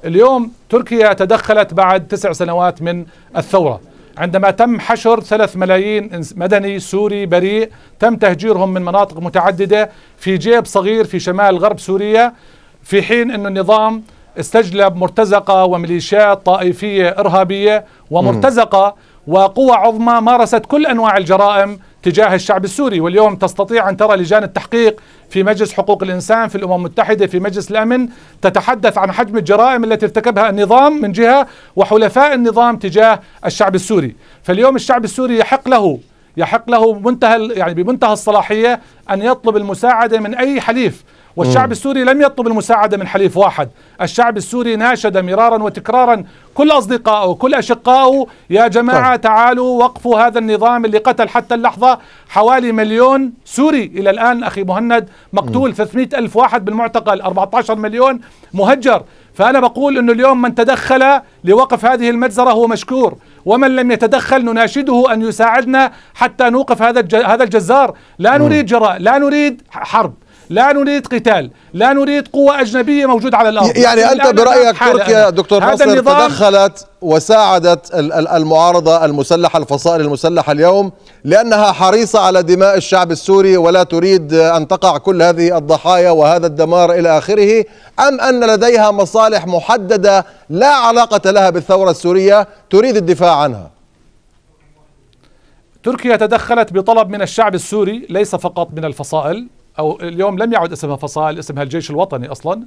Speaker 2: اليوم تركيا تدخلت بعد تسع سنوات من الثورة عندما تم حشر ثلاث ملايين مدني سوري بريء تم تهجيرهم من مناطق متعددة في جيب صغير في شمال غرب سوريا في حين أن النظام استجلب مرتزقة وميليشيات طائفية إرهابية ومرتزقة وقوى عظمى مارست كل أنواع الجرائم تجاه الشعب السوري واليوم تستطيع أن ترى لجان التحقيق في مجلس حقوق الإنسان في الأمم المتحدة في مجلس الأمن تتحدث عن حجم الجرائم التي ارتكبها النظام من جهة وحلفاء النظام تجاه الشعب السوري فاليوم الشعب السوري يحق له يحق له منتهى يعني بمنتهى الصلاحية أن يطلب المساعدة من أي حليف والشعب السوري لم يطلب المساعدة من حليف واحد الشعب السوري ناشد مرارا وتكرارا كل أصدقائه كل أشقائه يا جماعة طيب. تعالوا وقفوا هذا النظام اللي قتل حتى اللحظة حوالي مليون سوري إلى الآن أخي مهند مقتول 300 ألف واحد بالمعتقل 14 مليون مهجر فأنا بقول أنه اليوم من تدخل لوقف هذه المجزرة هو مشكور ومن لم يتدخل نناشده أن يساعدنا حتى نوقف هذا هذا الجزار لا نريد جراء لا نريد حرب لا نريد قتال لا نريد قوة أجنبية موجودة على الأرض يعني أنت برأيك تركيا دكتور ناصر تدخلت
Speaker 1: وساعدت المعارضة المسلحة الفصائل المسلحة اليوم لأنها حريصة على دماء الشعب السوري ولا تريد أن تقع كل هذه الضحايا وهذا الدمار إلى آخره أم أن لديها مصالح محددة لا علاقة لها بالثورة السورية تريد الدفاع عنها
Speaker 2: تركيا تدخلت بطلب من الشعب السوري ليس فقط من الفصائل أو اليوم لم يعد اسمها فصائل اسمها الجيش الوطني أصلا آآ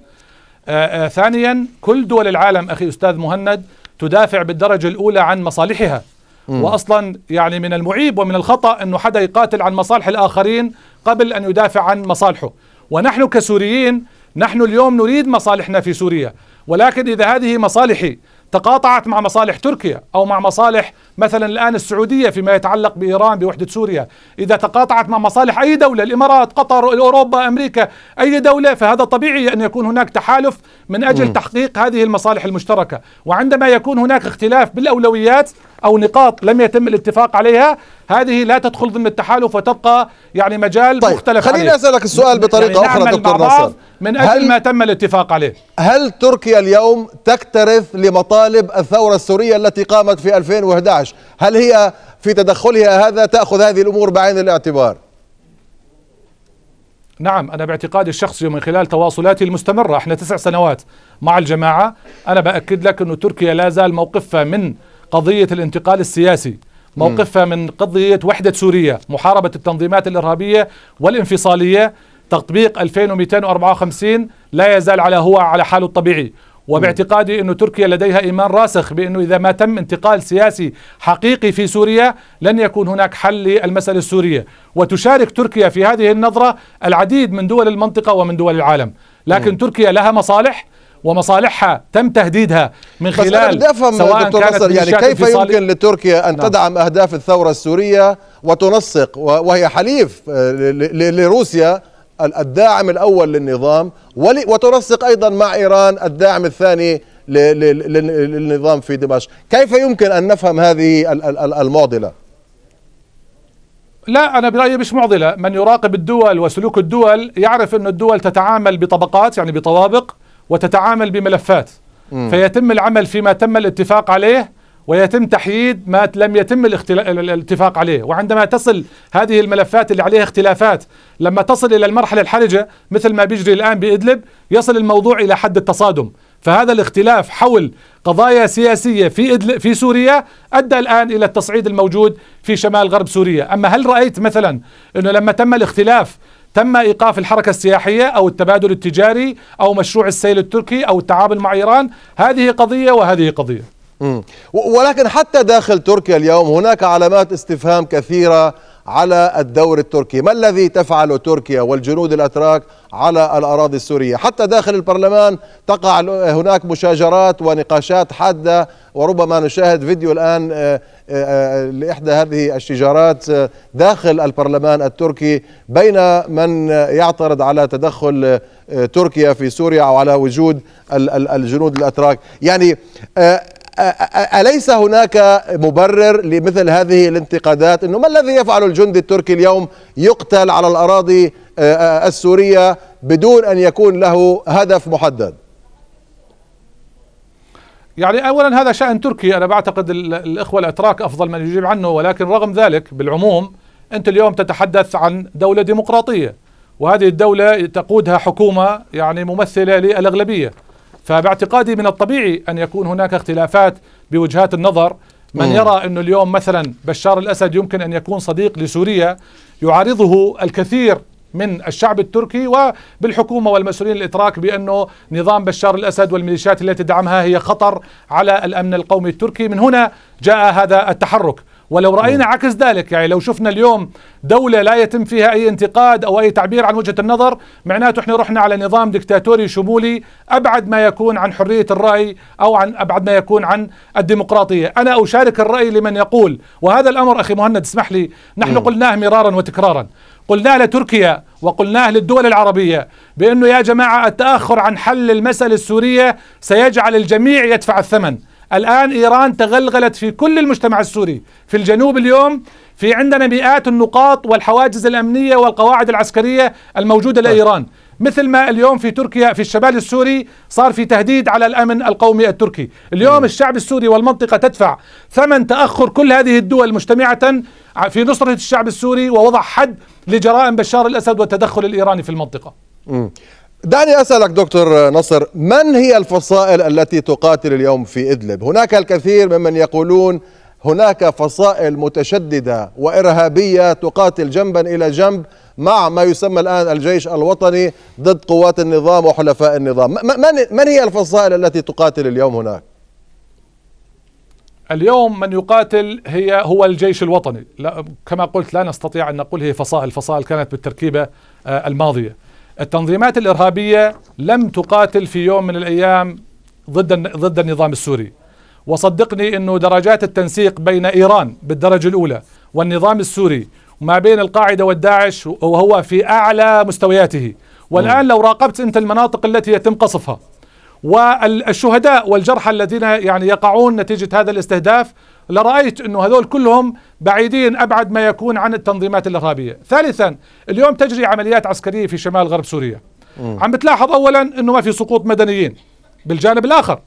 Speaker 2: آه، آآ آه، ثانيا كل دول العالم أخي أستاذ مهند تدافع بالدرجة الأولى عن مصالحها مم. وأصلا يعني من المعيب ومن الخطأ أنه حدا يقاتل عن مصالح الآخرين قبل أن يدافع عن مصالحه ونحن كسوريين نحن اليوم نريد مصالحنا في سوريا ولكن إذا هذه مصالحي تقاطعت مع مصالح تركيا أو مع مصالح مثلا الآن السعودية فيما يتعلق بإيران بوحدة سوريا إذا تقاطعت مع مصالح أي دولة الإمارات قطر أوروبا أمريكا أي دولة فهذا طبيعي أن يكون هناك تحالف من أجل م. تحقيق هذه المصالح المشتركة وعندما يكون هناك اختلاف بالأولويات أو نقاط لم يتم الاتفاق عليها هذه لا تدخل ضمن التحالف وتبقى يعني مجال طيب مختلف خليني عليه. اسالك السؤال يعني بطريقه يعني اخرى دكتور ناصر من اجل ما تم الاتفاق عليه
Speaker 1: هل تركيا اليوم تكترث لمطالب الثوره السوريه التي قامت في 2011 داعش هل هي في تدخلها هذا تأخذ هذه الأمور بعين الاعتبار
Speaker 2: نعم أنا باعتقادي الشخصي ومن خلال تواصلاتي المستمرة احنا تسع سنوات مع الجماعة أنا بأكد لك أن تركيا لا زال موقفها من قضية الانتقال السياسي موقفها من قضية وحدة سوريا محاربة التنظيمات الإرهابية والانفصالية تطبيق 2254 لا يزال على هو على حاله الطبيعي وباعتقادي أن تركيا لديها إيمان راسخ بأنه إذا ما تم انتقال سياسي حقيقي في سوريا لن يكون هناك حل للمسألة السورية وتشارك تركيا في هذه النظرة العديد من دول المنطقة ومن دول العالم لكن م. تركيا لها مصالح ومصالحها تم تهديدها من خلال بس أنا بدي أفهم سواء دكتور كانت نصر يعني كيف يمكن
Speaker 1: لتركيا أن نعم. تدعم أهداف الثورة السورية وتنسق وهي حليف آه، لروسيا الداعم الأول للنظام وترسق أيضا مع إيران الداعم الثاني للنظام في دمشق كيف يمكن أن نفهم هذه المعضلة؟
Speaker 2: لا أنا برأيي مش معضلة من يراقب الدول وسلوك الدول يعرف أن الدول تتعامل بطبقات يعني بطوابق وتتعامل بملفات م. فيتم العمل فيما تم الاتفاق عليه ويتم تحييد ما لم يتم الاتفاق عليه وعندما تصل هذه الملفات اللي عليها اختلافات لما تصل إلى المرحلة الحرجة مثل ما بيجري الآن بإدلب يصل الموضوع إلى حد التصادم فهذا الاختلاف حول قضايا سياسية في إدلب في سوريا أدى الآن إلى التصعيد الموجود في شمال غرب سوريا أما هل رأيت مثلا أنه لما تم الاختلاف تم ايقاف الحركه السياحيه او التبادل التجاري او مشروع السيل التركي او التعامل مع ايران هذه قضيه وهذه قضيه
Speaker 1: ولكن حتى داخل تركيا اليوم هناك علامات استفهام كثيرة على الدور التركي ما الذي تفعله تركيا والجنود الأتراك على الأراضي السورية حتى داخل البرلمان تقع هناك مشاجرات ونقاشات حادة وربما نشاهد فيديو الآن آه، آه، آه، لإحدى هذه الشجارات داخل البرلمان التركي بين من يعترض على تدخل تركيا في سوريا أو على وجود الجنود الأتراك يعني أليس هناك مبرر لمثل هذه الانتقادات أنه ما الذي يفعل الجندي التركي اليوم يقتل على الأراضي السورية بدون أن يكون له هدف محدد
Speaker 2: يعني أولا هذا شأن تركي أنا بعتقد الإخوة الأتراك أفضل من يجيب عنه ولكن رغم ذلك بالعموم أنت اليوم تتحدث عن دولة ديمقراطية وهذه الدولة تقودها حكومة يعني ممثلة للأغلبية فباعتقادي من الطبيعي أن يكون هناك اختلافات بوجهات النظر من يرى أنه اليوم مثلا بشار الأسد يمكن أن يكون صديق لسوريا يعارضه الكثير من الشعب التركي وبالحكومة والمسؤولين الإتراك بأنه نظام بشار الأسد والميليشيات التي تدعمها هي خطر على الأمن القومي التركي من هنا جاء هذا التحرك ولو رأينا عكس ذلك يعني لو شفنا اليوم دولة لا يتم فيها أي انتقاد أو أي تعبير عن وجهة النظر معناته احنا رحنا على نظام دكتاتوري شمولي أبعد ما يكون عن حرية الرأي أو عن أبعد ما يكون عن الديمقراطية أنا أشارك الرأي لمن يقول وهذا الأمر أخي مهند اسمح لي نحن قلناه مرارا وتكرارا قلناه لتركيا وقلناه للدول العربية بأنه يا جماعة التأخر عن حل المسألة السورية سيجعل الجميع يدفع الثمن الآن إيران تغلغلت في كل المجتمع السوري في الجنوب اليوم في عندنا مئات النقاط والحواجز الأمنية والقواعد العسكرية الموجودة طيب. لإيران مثل ما اليوم في تركيا في الشمال السوري صار في تهديد على الأمن القومي التركي اليوم الشعب السوري والمنطقة تدفع ثمن تأخر كل هذه الدول مجتمعة في نصرة الشعب السوري ووضع حد لجرائم بشار الأسد والتدخل الإيراني في المنطقة
Speaker 1: دعني أسألك دكتور نصر من هي الفصائل التي تقاتل اليوم في إدلب هناك الكثير ممن يقولون هناك فصائل متشددة وإرهابية تقاتل جنبا إلى جنب مع ما يسمى الآن الجيش الوطني ضد قوات النظام وحلفاء النظام من, من هي الفصائل التي تقاتل اليوم هناك؟
Speaker 2: اليوم من يقاتل هي هو الجيش الوطني لا كما قلت لا نستطيع أن نقول هي فصائل فصائل كانت بالتركيبة آه، الماضية التنظيمات الإرهابية لم تقاتل في يوم من الأيام ضد ضد النظام السوري وصدقني أنه درجات التنسيق بين إيران بالدرجة الأولى والنظام السوري وما بين القاعدة والداعش وهو في أعلى مستوياته والآن لو راقبت أنت المناطق التي يتم قصفها والشهداء والجرحى الذين يعني يقعون نتيجة هذا الاستهداف لرأيت أنه هذول كلهم بعيدين أبعد ما يكون عن التنظيمات الإرهابية ثالثا اليوم تجري عمليات عسكرية في شمال غرب سوريا م. عم بتلاحظ أولا أنه ما في سقوط مدنيين بالجانب الآخر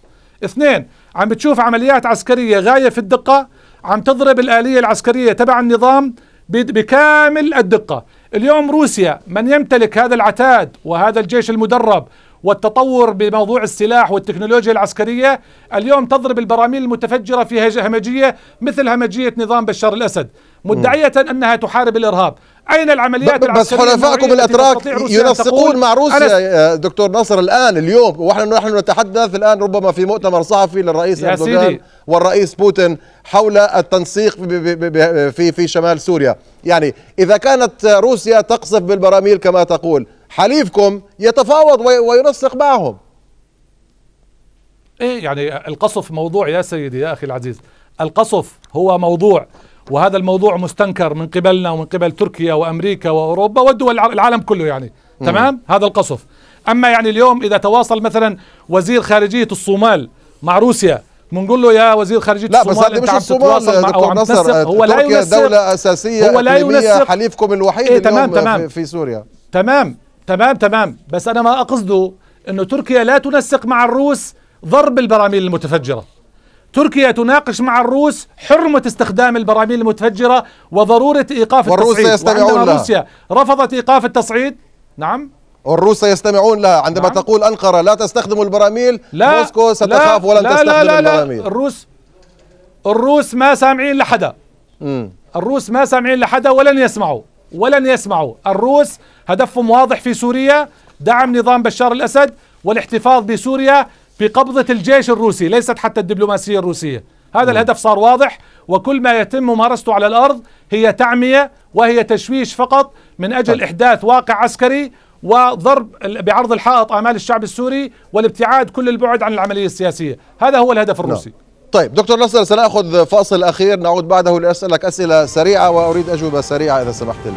Speaker 2: اثنين عم بتشوف عمليات عسكرية غاية في الدقة عم تضرب الآلية العسكرية تبع النظام بكامل الدقة اليوم روسيا من يمتلك هذا العتاد وهذا الجيش المدرب والتطور بموضوع السلاح والتكنولوجيا العسكرية اليوم تضرب البراميل المتفجرة في همجية مثل همجية نظام بشار الأسد مدعية أنها تحارب الإرهاب أين العمليات العسكرية بس حلفائكم الأتراك ينسقون مع روسيا
Speaker 1: آه، دكتور نصر الآن اليوم ونحن نحن نتحدث الآن ربما في مؤتمر صحفي للرئيس أردوغان والرئيس بوتين حول التنسيق في في شمال سوريا يعني إذا كانت روسيا تقصف بالبراميل كما تقول حليفكم يتفاوض وينسق معهم
Speaker 2: ايه يعني القصف موضوع يا سيدي يا اخي العزيز القصف هو موضوع وهذا الموضوع مستنكر من قبلنا ومن قبل تركيا وامريكا واوروبا والدول العالم كله يعني مم. تمام هذا القصف اما يعني اليوم اذا تواصل مثلا وزير خارجيه الصومال مع روسيا بنقول له يا وزير خارجيه لا الصومال لا بس مش تتواصل مع دكتور نصر هو لا ينسق دولة أساسية هو لا ينسق حليفكم الوحيد إيه تمام اليوم تمام في سوريا تمام تمام تمام بس أنا ما أقصده أنه تركيا لا تنسق مع الروس ضرب البراميل المتفجرة تركيا تناقش مع الروس حرمة استخدام البراميل المتفجرة وضرورة إيقاف والروس التصعيد وعندما روسيا رفضت إيقاف التصعيد
Speaker 1: نعم والروس سيستمعون لها عندما نعم. تقول أنقرة لا تستخدم البراميل لا موسكو ستخاف لا ولن لا تستخدم لا لا البراميل لا الروس
Speaker 2: الروس ما سامعين لحدا الروس ما سامعين لحدا ولن يسمعوا ولن يسمعوا الروس هدفهم واضح في سوريا دعم نظام بشار الأسد والاحتفاظ بسوريا بقبضة الجيش الروسي ليست حتى الدبلوماسية الروسية هذا نعم. الهدف صار واضح وكل ما يتم ممارسته على الأرض هي تعمية وهي تشويش فقط من أجل طيب. إحداث واقع عسكري وضرب بعرض الحائط آمال الشعب السوري والابتعاد كل البعد عن العملية السياسية هذا هو الهدف نعم. الروسي
Speaker 1: طيب دكتور نصر سناخذ فاصل اخير نعود بعده لاسالك اسئله سريعه واريد اجوبه سريعه اذا سمحت لي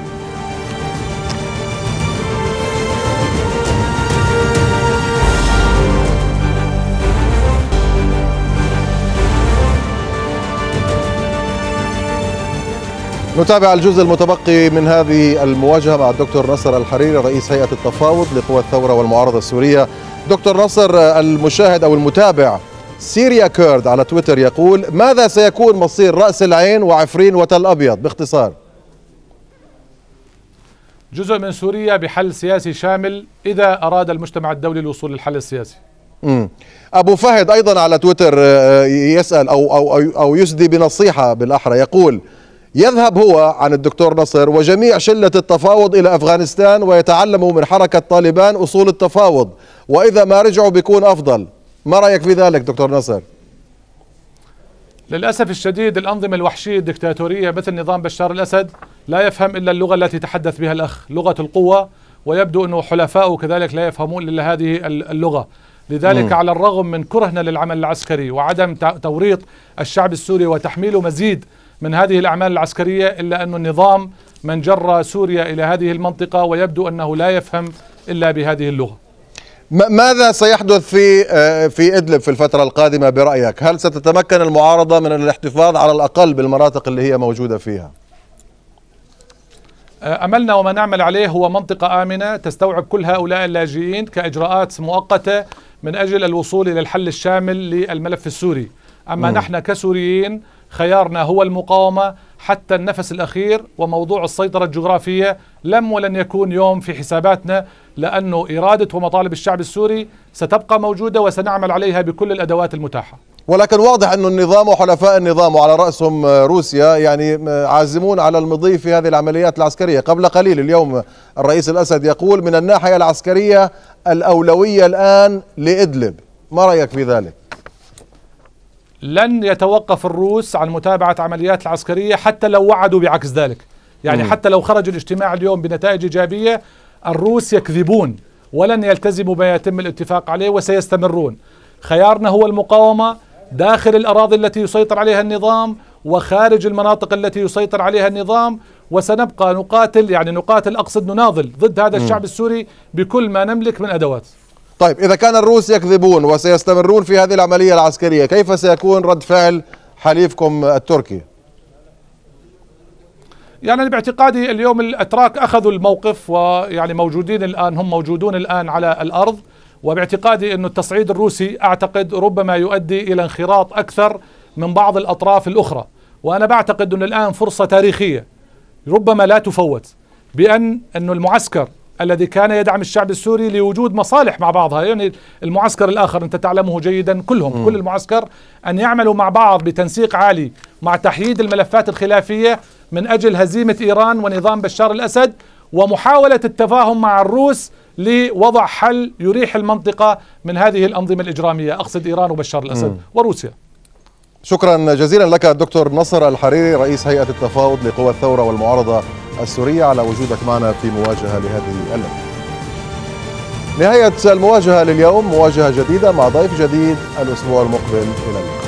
Speaker 1: نتابع الجزء المتبقي من هذه المواجهة مع الدكتور نصر الحريري رئيس هيئة التفاوض لقوى الثورة والمعارضة السورية دكتور نصر المشاهد أو المتابع سيريا كيرد على تويتر يقول ماذا سيكون مصير رأس العين وعفرين وتل أبيض باختصار
Speaker 2: جزء من سوريا بحل سياسي شامل إذا أراد المجتمع الدولي الوصول للحل السياسي
Speaker 1: مم. أبو فهد أيضا على تويتر آه، يسأل أو, أو, أو يسدي بنصيحة بالأحرى يقول يذهب هو عن الدكتور نصر وجميع شلة التفاوض إلى أفغانستان ويتعلموا من حركة طالبان أصول التفاوض وإذا ما رجعوا بيكون أفضل ما رايك في ذلك دكتور نصر
Speaker 2: للاسف الشديد الانظمه الوحشيه الدكتاتوريه مثل نظام بشار الاسد لا يفهم الا اللغه التي تحدث بها الاخ لغه القوه ويبدو انه حلفائه كذلك لا يفهمون الا هذه اللغه لذلك م. على الرغم من كرهنا للعمل العسكري وعدم توريط الشعب السوري وتحميله مزيد من هذه الأعمال العسكرية إلا أن النظام من جر سوريا إلى هذه المنطقة ويبدو أنه لا يفهم إلا بهذه اللغة
Speaker 1: ماذا سيحدث في آه، في ادلب في الفتره القادمه برايك؟ هل ستتمكن المعارضه من الاحتفاظ على الاقل بالمناطق اللي هي موجوده فيها؟
Speaker 2: آه، املنا وما نعمل عليه هو منطقه امنه تستوعب كل هؤلاء اللاجئين كاجراءات مؤقته من اجل الوصول الى الحل الشامل للملف السوري، اما م. نحن كسوريين خيارنا هو المقاومه حتى النفس الأخير وموضوع السيطرة الجغرافية لم ولن يكون يوم في حساباتنا لأنه إرادة ومطالب الشعب السوري ستبقى موجودة وسنعمل عليها بكل الأدوات المتاحة
Speaker 1: ولكن واضح أن النظام وحلفاء النظام وعلى رأسهم روسيا يعني عازمون على المضي في هذه العمليات العسكرية قبل قليل اليوم الرئيس الأسد يقول من الناحية العسكرية الأولوية الآن لإدلب ما رأيك في ذلك؟
Speaker 2: لن يتوقف الروس عن متابعة عمليات العسكرية حتى لو وعدوا بعكس ذلك يعني حتى لو خرج الاجتماع اليوم بنتائج إيجابية الروس يكذبون ولن يلتزموا ما يتم الاتفاق عليه وسيستمرون خيارنا هو المقاومة داخل الأراضي التي يسيطر عليها النظام وخارج المناطق التي يسيطر عليها النظام وسنبقى نقاتل يعني نقاتل أقصد نناضل ضد هذا الشعب السوري بكل ما نملك من أدوات
Speaker 1: طيب إذا كان الروس يكذبون وسيستمرون في هذه العملية العسكرية كيف سيكون رد فعل حليفكم التركي
Speaker 2: يعني أنا باعتقادي اليوم الأتراك أخذوا الموقف ويعني موجودين الآن هم موجودون الآن على الأرض وباعتقادي أن التصعيد الروسي أعتقد ربما يؤدي إلى انخراط أكثر من بعض الأطراف الأخرى وأنا بعتقد أن الآن فرصة تاريخية ربما لا تفوت بأن أن المعسكر الذي كان يدعم الشعب السوري لوجود مصالح مع بعضها يعني المعسكر الآخر أنت تعلمه جيدا كلهم م. كل المعسكر أن يعملوا مع بعض بتنسيق عالي مع تحييد الملفات الخلافية من أجل هزيمة إيران ونظام بشار الأسد ومحاولة التفاهم مع الروس لوضع حل يريح المنطقة من هذه الأنظمة الإجرامية أقصد إيران وبشار الأسد م. وروسيا
Speaker 1: شكرا جزيلا لك الدكتور نصر الحريري رئيس هيئة التفاوض لقوى الثورة والمعارضة السورية على وجودك معنا في مواجهة لهذه الليلة نهاية المواجهة لليوم مواجهة جديدة مع ضيف جديد الأسبوع المقبل إلى اللقاء